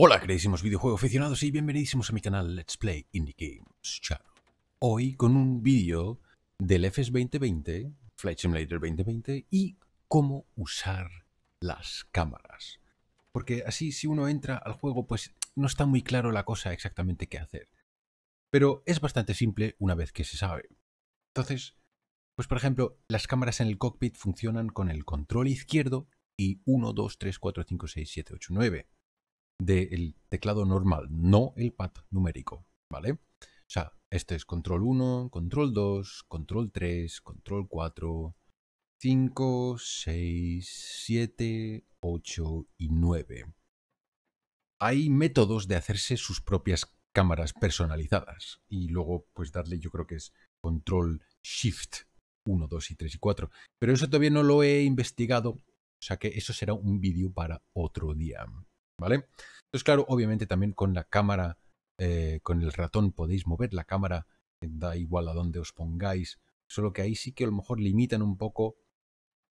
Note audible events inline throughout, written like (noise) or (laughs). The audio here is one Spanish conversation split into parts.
Hola queridísimos videojuegos aficionados y bienvenidísimos a mi canal Let's Play Indie Games Hoy con un vídeo del FS 2020, Flight Simulator 2020 y cómo usar las cámaras. Porque así si uno entra al juego pues no está muy claro la cosa exactamente qué hacer. Pero es bastante simple una vez que se sabe. Entonces, pues por ejemplo, las cámaras en el cockpit funcionan con el control izquierdo y 1, 2, 3, 4, 5, 6, 7, 8, 9 del teclado normal, no el pad numérico, ¿vale? O sea, este es control 1, control 2, control 3, control 4, 5, 6, 7, 8 y 9. Hay métodos de hacerse sus propias cámaras personalizadas y luego pues darle yo creo que es control shift 1, 2 y 3 y 4. Pero eso todavía no lo he investigado, o sea que eso será un vídeo para otro día. ¿Vale? Entonces, claro, obviamente también con la cámara, eh, con el ratón podéis mover la cámara, da igual a dónde os pongáis, solo que ahí sí que a lo mejor limitan un poco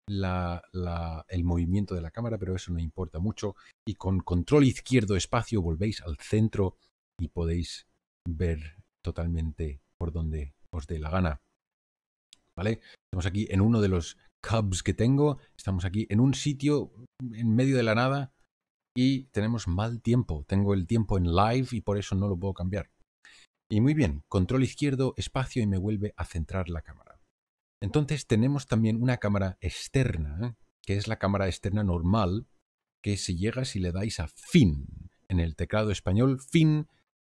el movimiento de la cámara, pero eso no importa mucho. Y con control izquierdo espacio volvéis al centro y podéis ver totalmente por donde os dé la gana. ¿Vale? Estamos aquí en uno de los cubs que tengo, estamos aquí en un sitio en medio de la nada, y tenemos mal tiempo. Tengo el tiempo en live y por eso no lo puedo cambiar. Y muy bien, control izquierdo, espacio y me vuelve a centrar la cámara. Entonces tenemos también una cámara externa, que es la cámara externa normal, que se llega si le dais a fin en el teclado español, fin,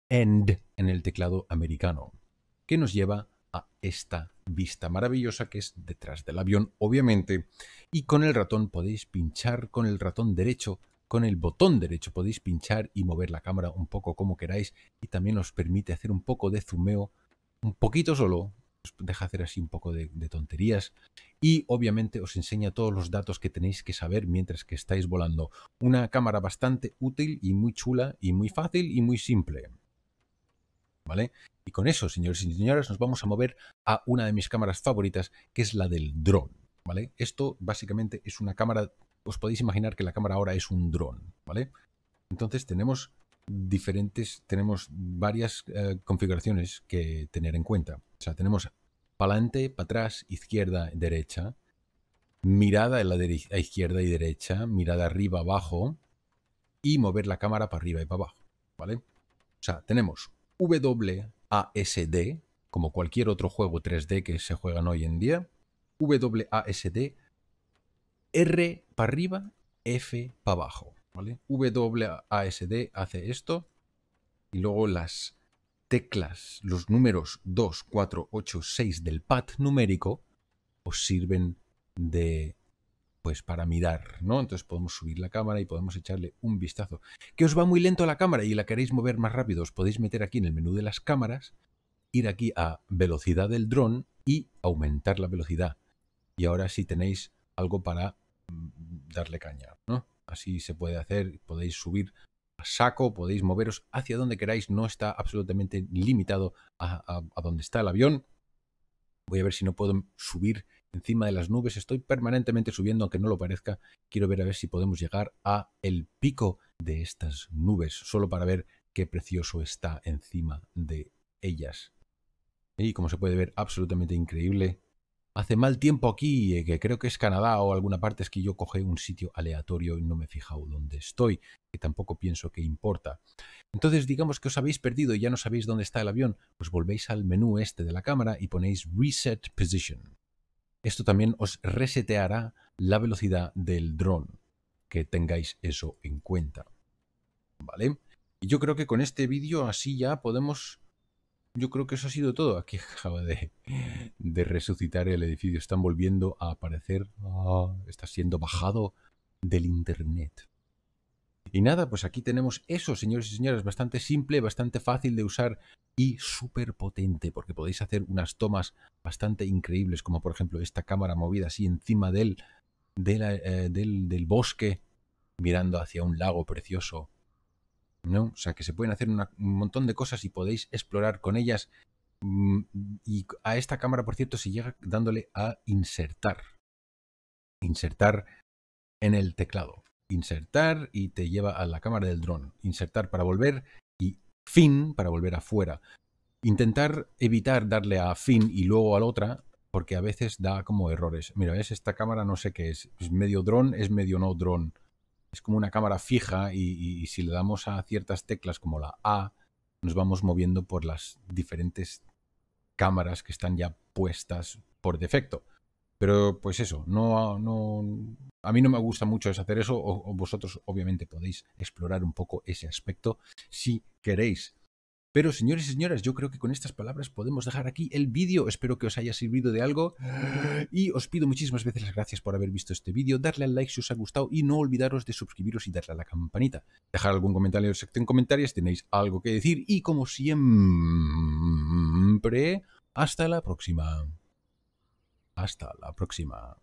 end en el teclado americano, que nos lleva a esta vista maravillosa que es detrás del avión, obviamente, y con el ratón podéis pinchar con el ratón derecho con el botón derecho podéis pinchar y mover la cámara un poco como queráis y también os permite hacer un poco de zumeo, un poquito solo, os deja hacer así un poco de, tonterías y obviamente os enseña todos los datos que tenéis que saber mientras que estáis volando. Una cámara bastante útil y muy chula y muy fácil y muy simple. ¿Vale? Y con eso, señores y señoras, nos vamos a mover a una de mis cámaras favoritas, que es la del dron. ¿Vale? Esto básicamente es una cámara os pues podéis imaginar que la cámara ahora es un dron, ¿vale? Entonces tenemos diferentes, tenemos varias eh, configuraciones que tener en cuenta. O sea, tenemos para adelante, para atrás, izquierda, derecha, mirada a, la izquierda y derecha, mirada arriba, abajo, y mover la cámara para arriba y para abajo, ¿vale? O sea, tenemos WASD, como cualquier otro juego 3D que se juegan hoy en día, WASD R para arriba, F para abajo. ¿vale? WASD hace esto y luego las teclas, los números 2, 4, 8, 6 del pad numérico os pues sirven de pues para mirar, ¿no? Entonces podemos subir la cámara y podemos echarle un vistazo. Que os va muy lento la cámara y la queréis mover más rápido, os podéis meter aquí en el menú de las cámaras, ir aquí a velocidad del dron y aumentar la velocidad. Y ahora si tenéis algo para darle caña, ¿no? Así se puede hacer, podéis subir a saco, podéis moveros hacia donde queráis, no está absolutamente limitado a, donde está el avión. Voy a ver si no puedo subir encima de las nubes. Estoy permanentemente subiendo, aunque no lo parezca. Quiero ver a ver si podemos llegar a el pico de estas nubes, solo para ver qué precioso está encima de ellas. Y como se puede ver, absolutamente increíble hace mal tiempo aquí, eh, que creo que es Canadá o alguna parte, es que yo coge un sitio aleatorio y no me he fijado dónde estoy, que tampoco pienso que importa. Entonces, digamos que os habéis perdido y ya no sabéis dónde está el avión, pues volvéis al menú este de la cámara y ponéis Reset Position. Esto también os reseteará la velocidad del dron, que tengáis eso en cuenta. ¿Vale? Y yo creo que con este vídeo así ya podemos yo creo que eso ha sido todo. Aquí (laughs) acaba de, resucitar el edificio. Están volviendo a aparecer. Ah, está siendo bajado del Internet. Y nada, pues aquí tenemos eso, señores y señoras, bastante simple, bastante fácil de usar y súper potente, porque podéis hacer unas tomas bastante increíbles, como por ejemplo esta cámara movida así encima del, eh, del, del bosque, mirando hacia un lago precioso, ¿no? O sea, que se pueden hacer un montón de cosas y podéis explorar con ellas. Mm, y a esta cámara, por cierto, se llega dándole a insertar. Insertar en el teclado. Insertar y te lleva a la cámara del dron. Insertar para volver y fin para volver afuera. Intentar evitar darle a fin y luego a la otra, porque a veces da como errores. Mira, es esta cámara, no sé qué es. Es medio dron, es medio no dron es como una cámara fija y, si le damos a ciertas teclas como la A, nos vamos moviendo por las diferentes cámaras que están ya puestas por defecto. Pero pues eso, no, a mí no me gusta mucho hacer eso, o, vosotros obviamente podéis explorar un poco ese aspecto si queréis pero señores y señoras, yo creo que con estas palabras podemos dejar aquí el vídeo. Espero que os haya servido de algo y os pido muchísimas veces las gracias por haber visto este vídeo, darle al like si os ha gustado y no olvidaros de suscribiros y darle a la campanita. Dejar algún comentario en el comentarios, tenéis algo que decir y como siempre, hasta la próxima. Hasta la próxima.